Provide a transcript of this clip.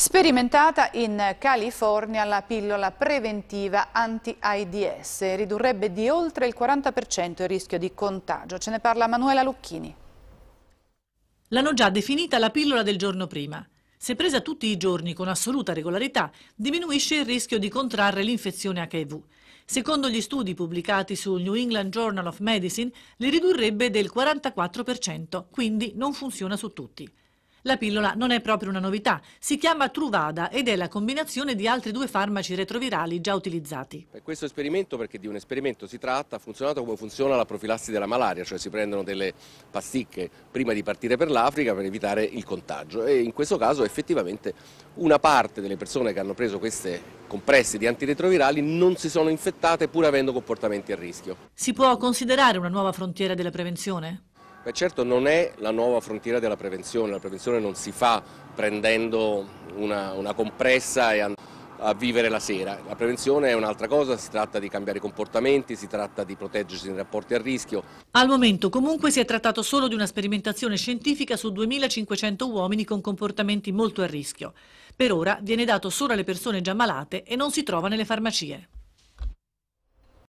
Sperimentata in California la pillola preventiva anti-AIDS ridurrebbe di oltre il 40% il rischio di contagio. Ce ne parla Manuela Lucchini. L'hanno già definita la pillola del giorno prima. Se presa tutti i giorni con assoluta regolarità, diminuisce il rischio di contrarre l'infezione HIV. Secondo gli studi pubblicati sul New England Journal of Medicine, le ridurrebbe del 44%, quindi non funziona su tutti. La pillola non è proprio una novità, si chiama Truvada ed è la combinazione di altri due farmaci retrovirali già utilizzati. Per questo esperimento, perché di un esperimento si tratta, ha funzionato come funziona la profilassi della malaria, cioè si prendono delle pasticche prima di partire per l'Africa per evitare il contagio e in questo caso effettivamente una parte delle persone che hanno preso queste compresse di antiretrovirali non si sono infettate pur avendo comportamenti a rischio. Si può considerare una nuova frontiera della prevenzione? Beh, certo non è la nuova frontiera della prevenzione, la prevenzione non si fa prendendo una, una compressa e andando a vivere la sera. La prevenzione è un'altra cosa, si tratta di cambiare i comportamenti, si tratta di proteggersi nei rapporti a rischio. Al momento comunque si è trattato solo di una sperimentazione scientifica su 2500 uomini con comportamenti molto a rischio. Per ora viene dato solo alle persone già malate e non si trova nelle farmacie.